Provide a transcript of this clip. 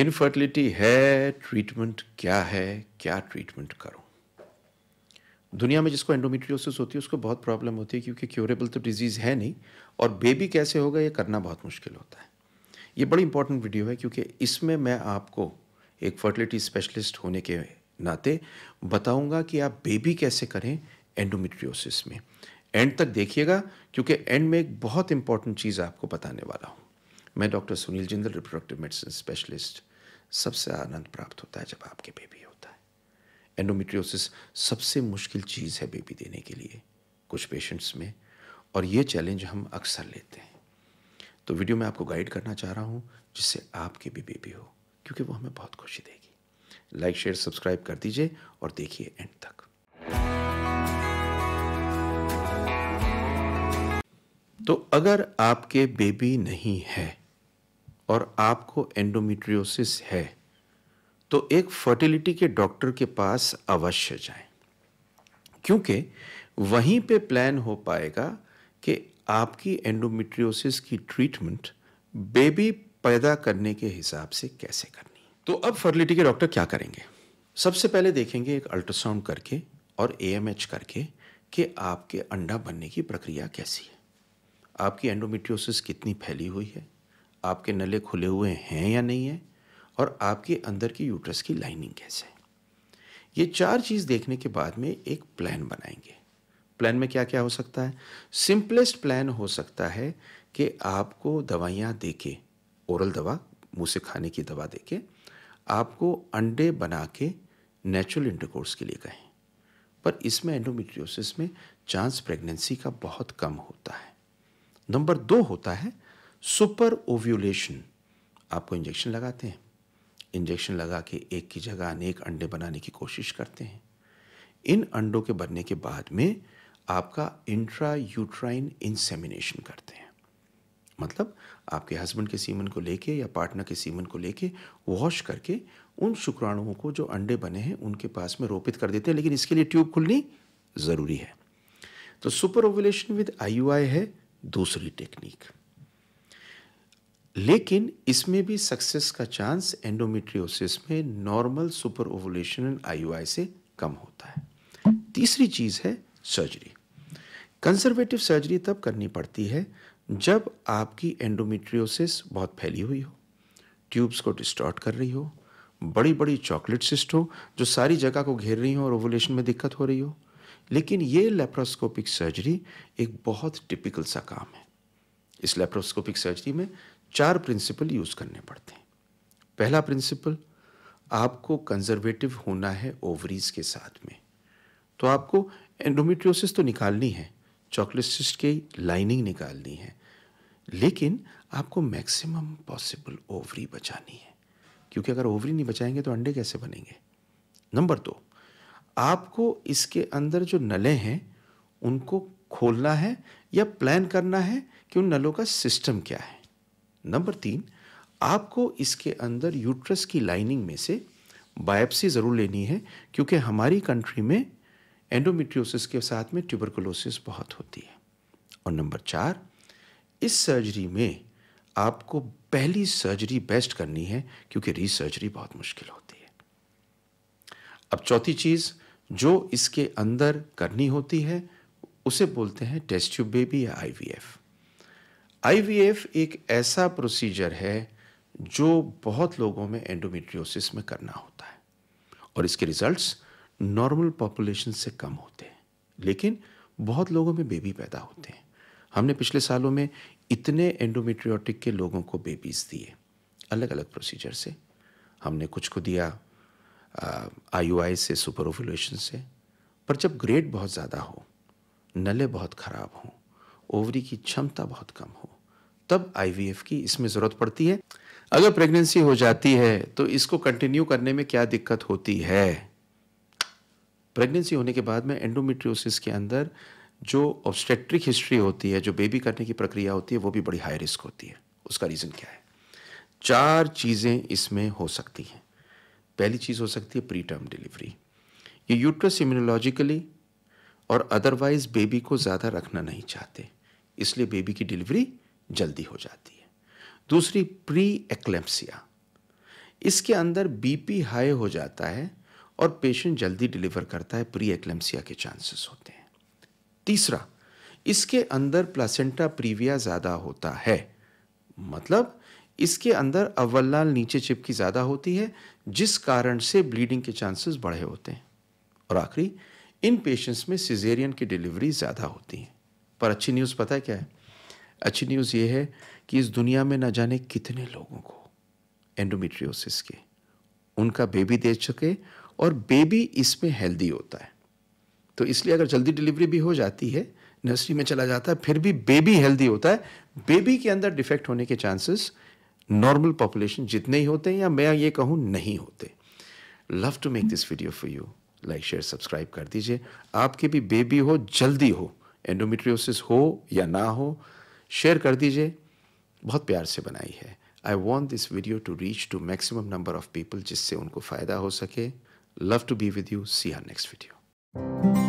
infertility है treatment क्या है क्या ट्रीटमेंट करो दुनिया में जिसको एंडोमेट्रियोसिस होती है उसको बहुत प्रॉब्लम होती है क्योंकि क्योरेबल तो डिजीज़ है नहीं और बेबी कैसे होगा ये करना बहुत मुश्किल होता है ये बड़ी इंपॉर्टेंट वीडियो है क्योंकि इसमें मैं आपको एक फर्टिलिटी स्पेशलिस्ट होने के नाते बताऊंगा कि आप बेबी कैसे करें एंडोमेट्रियोसिस में एंड तक देखिएगा क्योंकि एंड में एक बहुत इंपॉर्टेंट चीज़ आपको बताने वाला हूँ मैं doctor Sunil Jindal reproductive medicine specialist सबसे आनंद प्राप्त होता है जब आपके बेबी होता है एंडोमेट्रियोसिस सबसे मुश्किल चीज़ है बेबी देने के लिए कुछ पेशेंट्स में और ये चैलेंज हम अक्सर लेते हैं तो वीडियो में आपको गाइड करना चाह रहा हूँ जिससे आपकी भी बेबी हो क्योंकि वो हमें बहुत खुशी देगी लाइक शेयर सब्सक्राइब कर दीजिए और देखिए एंड तक तो अगर आपके बेबी नहीं है और आपको एंडोमेट्रियोसिस है तो एक फर्टिलिटी के डॉक्टर के पास अवश्य जाएं क्योंकि वहीं पे प्लान हो पाएगा कि आपकी एंडोमेट्रियोसिस की ट्रीटमेंट बेबी पैदा करने के हिसाब से कैसे करनी तो अब फर्टिलिटी के डॉक्टर क्या करेंगे सबसे पहले देखेंगे एक अल्ट्रासाउंड करके और एएमएच करके कि आपके अंडा बनने की प्रक्रिया कैसी है आपकी एंडोमेट्रियोसिस कितनी फैली हुई है आपके नले खुले हुए हैं या नहीं है और आपके अंदर की यूट्रस की लाइनिंग कैसे है ये चार चीज़ देखने के बाद में एक प्लान बनाएंगे प्लान में क्या क्या हो सकता है सिंपलेस्ट प्लान हो सकता है कि आपको दवाइयाँ दे के ओरल दवा मुँह से खाने की दवा दे के आपको अंडे बना के नेचुरल इंटरकोर्स के लिए कहें पर इसमें एंडोमेट्रियोसिस में चांस प्रेगनेंसी का बहुत कम होता है नंबर दो होता है सुपर ओव्यूलेशन आपको इंजेक्शन लगाते हैं इंजेक्शन लगा के एक की जगह अनेक अंडे बनाने की कोशिश करते हैं इन अंडों के बनने के बाद में आपका इंट्रा यूट्राइन इंसेमिनेशन करते हैं मतलब आपके हस्बैंड के सीमन को लेके या पार्टनर के सीमन को लेके वॉश करके उन शुक्राणुओं को जो अंडे बने हैं उनके पास में रोपित कर देते हैं लेकिन इसके लिए ट्यूब खुलनी ज़रूरी है तो सुपर ओवुलेशन विद आई है दूसरी टेक्निक लेकिन इसमें भी सक्सेस का चांस एंडोमेट्रियोसिस में normal super ovulation and I से कम होता है तीसरी चीज़ है सर्जरी कंजर्वेटिव सर्जरी तब करनी पड़ती है जब आपकी एंडोमेट्रियोसिस बहुत फैली हुई हो ट्यूब्स को डिस्टॉर्ट कर रही हो बड़ी बड़ी चॉकलेट सिस्ट हो जो सारी जगह को घेर रही हो और ओवुलेशन में दिक्कत हो रही हो लेकिन ये लेप्रोस्कोपिक सर्जरी एक बहुत टिपिकल सा काम है इस लेप्रोस्कोपिक सर्जरी में चार प्रिंसिपल यूज़ करने पड़ते हैं पहला प्रिंसिपल आपको कंजर्वेटिव होना है ओवरीज के साथ में तो आपको एंडोमेट्रियोसिस तो निकालनी है सिस्ट की लाइनिंग निकालनी है लेकिन आपको मैक्सिमम पॉसिबल ओवरी बचानी है क्योंकि अगर ओवरी नहीं बचाएंगे तो अंडे कैसे बनेंगे नंबर दो आपको इसके अंदर जो नले हैं उनको खोलना है या प्लान करना है कि उन नलों का सिस्टम क्या है नंबर तीन आपको इसके अंदर यूट्रस की लाइनिंग में से बायोप्सी ज़रूर लेनी है क्योंकि हमारी कंट्री में एंडोमेट्रियोसिस के साथ में ट्यूबरकुलोसिस बहुत होती है और नंबर चार इस सर्जरी में आपको पहली सर्जरी बेस्ट करनी है क्योंकि रीसर्जरी बहुत मुश्किल होती है अब चौथी चीज़ जो इसके अंदर करनी होती है उसे बोलते हैं टेस्ट ट्यूब बेबी या आईवीएफ आईवीएफ एक ऐसा प्रोसीजर है जो बहुत लोगों में एंडोमेट्रियोसिस में करना होता है और इसके रिजल्ट्स नॉर्मल पॉपुलेशन से कम होते हैं लेकिन बहुत लोगों में बेबी पैदा होते हैं हमने पिछले सालों में इतने एंडोमेट्रियोटिक के लोगों को बेबीज दिए अलग अलग प्रोसीजर से हमने कुछ को दिया आई से सुपर ओवुलेशन से पर जब ग्रेड बहुत ज़्यादा हो नले बहुत ख़राब हों ओवरी की क्षमता बहुत कम हो तब आईवीएफ की इसमें ज़रूरत पड़ती है अगर प्रेगनेंसी हो जाती है तो इसको कंटिन्यू करने में क्या दिक्कत होती है प्रेगनेंसी होने के बाद में एंडोमेट्रियोसिस के अंदर जो ऑब्स्टेट्रिक हिस्ट्री होती है जो बेबी करने की प्रक्रिया होती है वो भी बड़ी हाई रिस्क होती है उसका रीज़न क्या है चार चीज़ें इसमें हो सकती हैं पहली चीज़ हो सकती है प्री टर्म डिलीवरी ये यूट्रस इम्यूनोलॉजिकली और अदरवाइज बेबी को ज़्यादा रखना नहीं चाहते इसलिए बेबी की डिलीवरी जल्दी हो जाती है दूसरी प्री एक्लेम्सिया इसके अंदर बीपी हाई हो जाता है और पेशेंट जल्दी डिलीवर करता है प्री एक्लेम्सिया के चांसेस होते हैं तीसरा इसके अंदर प्लासेंटा प्रीविया ज़्यादा होता है मतलब इसके अंदर अव्वलाल नीचे चिपकी ज़्यादा होती है जिस कारण से ब्लीडिंग के चांसेस बढ़े होते हैं और आखिरी इन पेशेंट्स में सिजेरियन की डिलीवरी ज़्यादा होती है पर अच्छी न्यूज़ पता है क्या है अच्छी न्यूज़ ये है कि इस दुनिया में ना जाने कितने लोगों को एंडोमेट्रियोसिस के उनका बेबी दे सके और बेबी इसमें हेल्दी होता है तो इसलिए अगर जल्दी डिलीवरी भी हो जाती है नर्सरी में चला जाता है फिर भी बेबी हेल्दी होता है बेबी के अंदर डिफेक्ट होने के चांसेस नॉर्मल पॉपुलेशन जितने ही होते हैं या मैं ये कहूँ नहीं होते love to make this video for you like share subscribe कर दीजिए आपके भी बेबी हो जल्दी हो एंडोमेट्रियोसिस हो या ना हो शेयर कर दीजिए बहुत प्यार से बनाई है I want this video to reach to maximum number of people जिससे उनको फ़ायदा हो सके love to be with you see our next video